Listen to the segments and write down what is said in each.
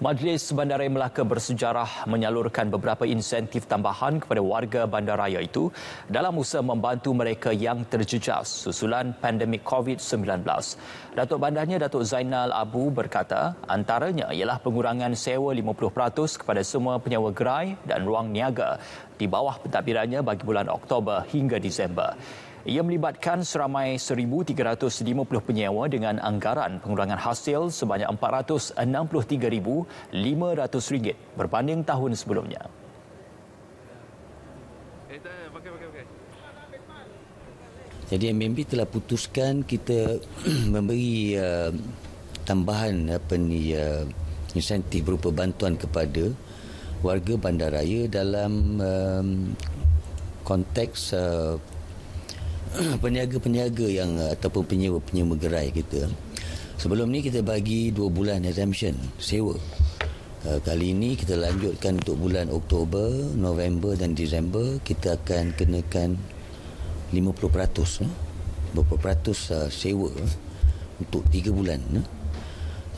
Majlis Bandaraya Melaka bersejarah menyalurkan beberapa insentif tambahan kepada warga bandaraya itu dalam usaha membantu mereka yang terjejas susulan pandemik COVID-19. Datuk Bandarnya Datuk Zainal Abu berkata antaranya ialah pengurangan sewa 50% kepada semua penyewa gerai dan ruang niaga di bawah pentadbirannya bagi bulan Oktober hingga Disember. Ia melibatkan seramai 1,350 penyewa dengan anggaran pengurangan hasil sebanyak RM463,500 berbanding tahun sebelumnya. Jadi MMB telah putuskan kita memberi uh, tambahan apa ni uh, insentif berupa bantuan kepada warga bandaraya dalam um, konteks uh, peniaga-peniaga yang eh, ataupun penyewa-penyewa gerai kita sebelum ni kita bagi 2 bulan exemption sewa eh, kali ini kita lanjutkan untuk bulan Oktober, November dan Disember kita akan kenakan 50% peratus eh. sewa untuk 3 bulan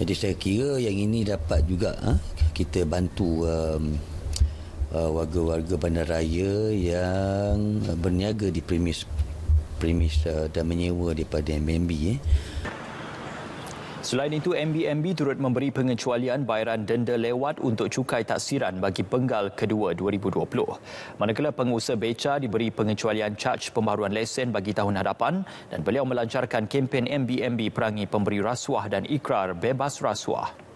jadi saya kira yang ini dapat juga kita bantu warga-warga bandaraya yang berniaga di premis premis uh, dan menyewa daripada MBMB. Eh. Selain itu, MBMB turut memberi pengecualian bayaran denda lewat untuk cukai taksiran bagi penggal kedua 2020. Manakala pengusaha beca diberi pengecualian charge pembaruan lesen bagi tahun hadapan dan beliau melancarkan kempen MBMB perangi pemberi rasuah dan ikrar bebas rasuah.